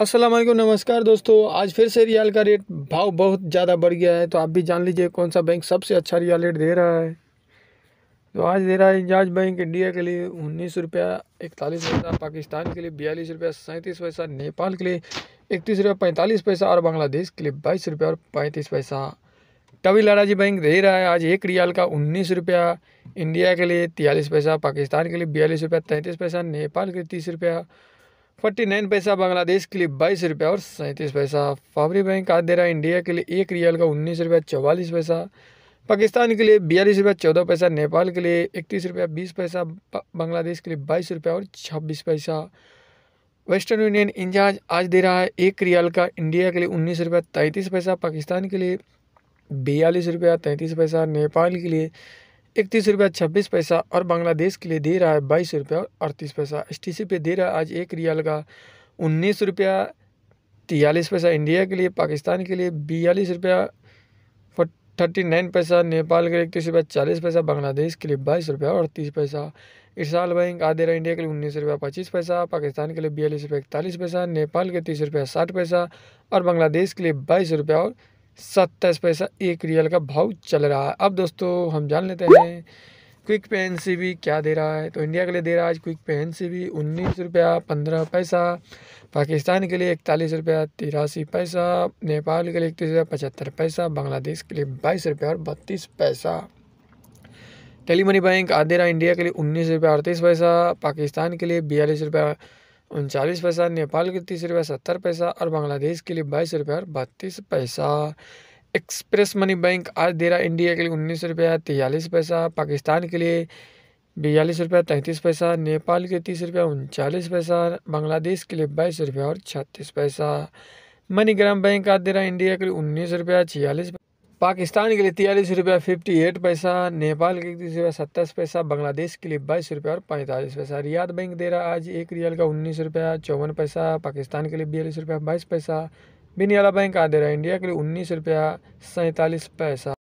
अस्सलाम वालेकुम नमस्कार दोस्तों आज फिर से रियाल का रेट भाव बहुत ज़्यादा बढ़ गया है तो आप भी जान लीजिए कौन सा बैंक सबसे अच्छा रियाल रेट दे रहा है तो आज दे रहा है इंजाज बैंक इंडिया के लिए उन्नीस रुपया इकतालीस पैसा पाकिस्तान के लिए बयालीस रुपया सैंतीस पैसा नेपाल के लिए इकतीस रुपया पैंतालीस पैसा और बांग्लादेश के लिए बाईस रुपया और पैंतीस पैसा तभी लाडाजी बैंक दे रहा है आज एक रियाल का उन्नीस रुपया इंडिया के लिए तियालीस पैसा पाकिस्तान के लिए बयालीस रुपया तैंतीस पैसा नेपाल के लिए तीस रुपया फोर्टी नाइन पैसा बांग्लादेश के लिए बाईस रुपया और सैंतीस पैसा फावरी बैंक आज दे रहा है इंडिया के लिए एक रियल का उन्नीस रुपया चौवालीस पैसा पाकिस्तान के लिए बयालीस रुपया चौदह पैसा नेपाल के लिए इकतीस रुपया बीस पैसा बांग्लादेश के लिए बाईस रुपया और छब्बीस पैसा वेस्टर्न यूनियन इंजाज आज दे रहा है एक रियाल का इंडिया के लिए उन्नीस रुपया तैंतीस पैसा पाकिस्तान के लिए बयालीस रुपया तैंतीस पैसा नेपाल के लिए इकतीस रुपया छब्बीस पैसा और बांग्लादेश के लिए दे रहा है बाईस रुपया अड़तीस पैसा एस टी सी पे दे रहा है आज एक रियाल का उन्नीस रुपया तियालीस पैसा इंडिया के लिए पाकिस्तान के लिए बयालीस रुपया थर्टी नाइन पैसा नेपाल के लिए इकतीस रुपया चालीस पैसा बांग्लादेश के लिए बाईस रुपया और तीस पैसा इरसाल बैंक आधे रहा इंडिया के लिए उन्नीस रुपया पच्चीस पैसा पाकिस्तान के लिए बयालीस रुपया इकतालीस पैसा नेपाल के तीस रुपया साठ पैसा और बांग्लादेश के लिए बाईस रुपया और सत्ताईस पैसा एक रियल का भाव चल रहा है अब दोस्तों हम जान लेते हैं क्विक पेन से भी क्या दे रहा है तो इंडिया के लिए दे रहा है क्विक पेन से भी उन्नीस रुपया पंद्रह पैसा पाकिस्तान के लिए इकतालीस रुपया तिरासी पैसा नेपाल के लिए इकतीस रुपया पचहत्तर पैसा बांग्लादेश के लिए बाईस रुपया और बत्तीस पैसा टेली मनी बैंक आज दे रहा है इंडिया के लिए उन्नीस रुपया अड़तीस पैसा पाकिस्तान के लिए बयालीस रुपया उनचालीस पैसा नेपाल के तीस रुपया सत्तर पैसा और बांग्लादेश के लिए बाईस रुपया और बत्तीस पैसा एक्सप्रेस मनी बैंक आज दे रहा इंडिया के लिए उन्नीस रुपया तेयालीस पैसा पाकिस्तान के लिए बयालीस रुपया तैंतीस पैसा नेपाल के तीस रुपया उनचालीस पैसा बांग्लादेश के लिए बाईस रुपया और छत्तीस पैसा मनीग्राम बैंक आज दे रहा इंडिया के लिए उन्नीस रुपया छियालीस पाकिस्तान के लिए तिरालीस रुपया फिफ्टी एट पैसा नेपाल के इकतीस रुपया सत्ताईस पैसा बांग्लादेश के लिए बाईस रुपया और पैंतालीस पैसा रियाद बैंक दे रहा आज एक रियाल का उन्नीस रुपया चौवन पैसा पाकिस्तान के लिए बयालीस रुपया बाईस पैसा बिनियाला बैंक आ दे रहा है इंडिया के लिए उन्नीस रुपया सैंतालीस पैसा